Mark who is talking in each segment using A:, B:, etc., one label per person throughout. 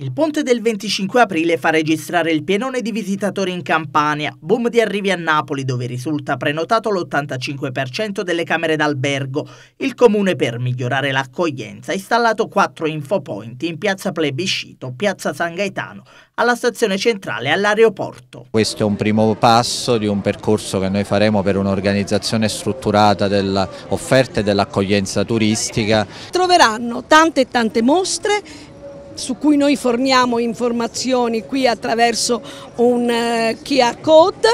A: Il ponte del 25 aprile fa registrare il pienone di visitatori in Campania, boom di arrivi a Napoli dove risulta prenotato l'85% delle camere d'albergo. Il comune per migliorare l'accoglienza ha installato quattro infopoint in piazza Plebiscito, piazza San Gaetano, alla stazione centrale e all'aeroporto.
B: Questo è un primo passo di un percorso che noi faremo per un'organizzazione strutturata dell'offerta e dell'accoglienza turistica.
C: Troveranno tante e tante mostre su cui noi forniamo informazioni qui attraverso un eh, QR code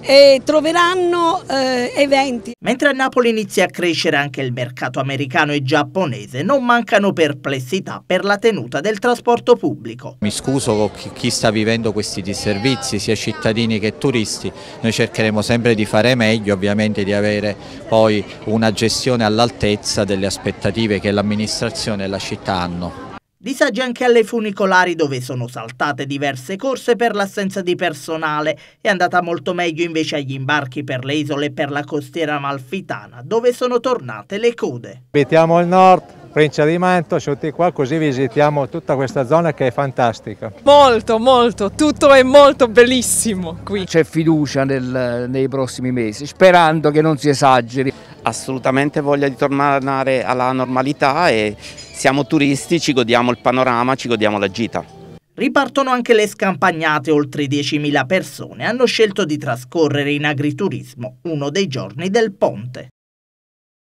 C: e troveranno eh, eventi.
A: Mentre a Napoli inizia a crescere anche il mercato americano e giapponese, non mancano perplessità per la tenuta del trasporto pubblico.
B: Mi scuso con chi sta vivendo questi disservizi, sia cittadini che turisti, noi cercheremo sempre di fare meglio, ovviamente di avere poi una gestione all'altezza delle aspettative che l'amministrazione e la città hanno.
A: Disagi anche alle funicolari dove sono saltate diverse corse per l'assenza di personale. È andata molto meglio invece agli imbarchi per le isole e per la costiera malfitana dove sono tornate le code.
D: Abitiamo il nord, Prince di Manto, tutti qua così visitiamo tutta questa zona che è fantastica.
A: Molto, molto, tutto è molto bellissimo qui. C'è
B: fiducia nel, nei prossimi mesi, sperando che non si esageri. Assolutamente voglia di tornare alla normalità e siamo turisti, ci godiamo il panorama, ci godiamo la gita.
A: Ripartono anche le scampagnate, oltre 10.000 persone hanno scelto di trascorrere in agriturismo uno dei giorni del ponte.